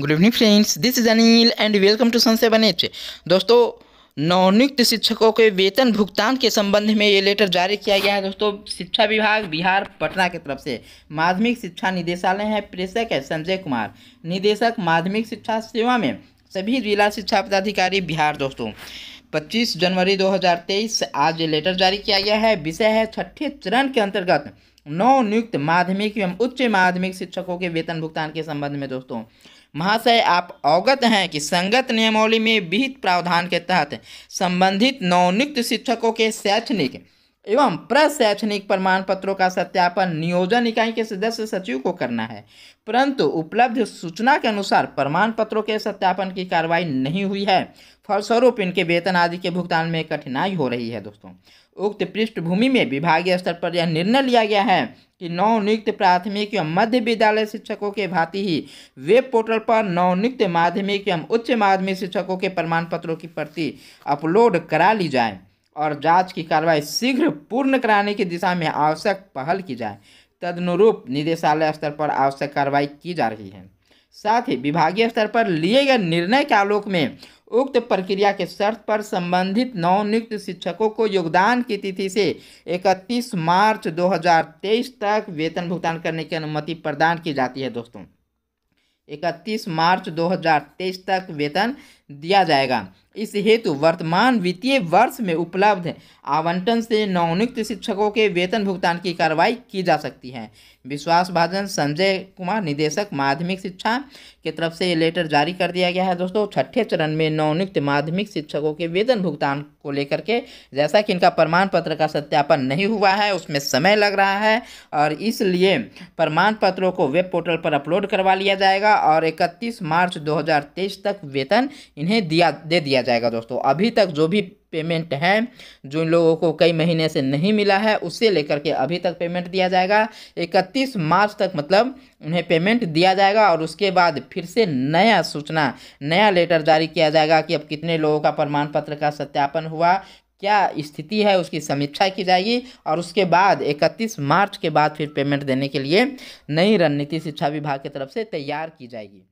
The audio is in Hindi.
good evening friends this is Anil and welcome to sun seven H दोस्तों नवनियुक्त शिक्षकों के वेतन भुगतान के संबंध में ये लेटर जारी किया गया है दोस्तों शिक्षा विभाग बिहार पटना की तरफ से माध्यमिक शिक्षा निदेशालय है प्रेषक है संजय कुमार निदेशक माध्यमिक शिक्षा सेवा में सभी जिला शिक्षा पदाधिकारी बिहार दोस्तों 25 जनवरी 2023 आज लेटर जारी किया गया है विषय है छठे चरण के अंतर्गत नौ नियुक्त माध्यमिक एवं उच्च माध्यमिक शिक्षकों के वेतन भुगतान के संबंध में दोस्तों महाशय आप अवगत हैं कि संगत नियमावली में विहित प्रावधान के तहत संबंधित नवनियुक्त शिक्षकों के शैक्षणिक एवं प्रशैक्षणिक प्रमाण पत्रों का सत्यापन नियोजन इकाई के सदस्य सचिव को करना है परंतु उपलब्ध सूचना के अनुसार प्रमाण पत्रों के सत्यापन की कार्रवाई नहीं हुई है फलस्वरूप इनके वेतन आदि के भुगतान में कठिनाई हो रही है दोस्तों उक्त पृष्ठभूमि में विभागीय स्तर पर यह निर्णय लिया गया है कि नवनियुक्त प्राथमिक एवं मध्य विद्यालय शिक्षकों के भांति ही वेब पोर्टल पर नवनियुक्त माध्यमिक एवं उच्च माध्यमिक शिक्षकों के प्रमाण पत्रों की प्रति अपलोड करा ली जाए और जांच की कार्रवाई शीघ्र पूर्ण कराने की दिशा में आवश्यक पहल की जाए तदनुरूप निदेशालय स्तर पर आवश्यक कार्रवाई की जा रही है साथ ही विभागीय स्तर पर लिए गए निर्णय के आलोक में उक्त प्रक्रिया के शर्त पर संबंधित नवनियुक्त शिक्षकों को योगदान की तिथि से 31 मार्च 2023 तक वेतन भुगतान करने की अनुमति प्रदान की जाती है दोस्तों इकतीस मार्च 2023 तक वेतन दिया जाएगा इस हेतु वर्तमान वित्तीय वर्ष में उपलब्ध आवंटन से नवनियुक्त शिक्षकों के वेतन भुगतान की कार्रवाई की जा सकती है विश्वास भाजन संजय कुमार निदेशक माध्यमिक शिक्षा की तरफ से लेटर जारी कर दिया गया है दोस्तों छठे चरण में नवनियुक्त माध्यमिक शिक्षकों के वेतन भुगतान को लेकर के जैसा कि इनका प्रमाण पत्र का सत्यापन नहीं हुआ है उसमें समय लग रहा है और इसलिए प्रमाण पत्रों को वेब पोर्टल पर अपलोड करवा लिया जाएगा और 31 मार्च 2023 तक वेतन इन्हें दिया दे दिया जाएगा दोस्तों अभी तक जो भी पेमेंट है जो लोगों को कई महीने से नहीं मिला है उससे लेकर के अभी तक पेमेंट दिया जाएगा 31 मार्च तक मतलब उन्हें पेमेंट दिया जाएगा और उसके बाद फिर से नया सूचना नया लेटर जारी किया जाएगा कि अब कितने लोगों का प्रमाण पत्र का सत्यापन हुआ क्या स्थिति है उसकी समीक्षा की जाएगी और उसके बाद 31 मार्च के बाद फिर पेमेंट देने के लिए नई रणनीति शिक्षा विभाग की तरफ से तैयार की जाएगी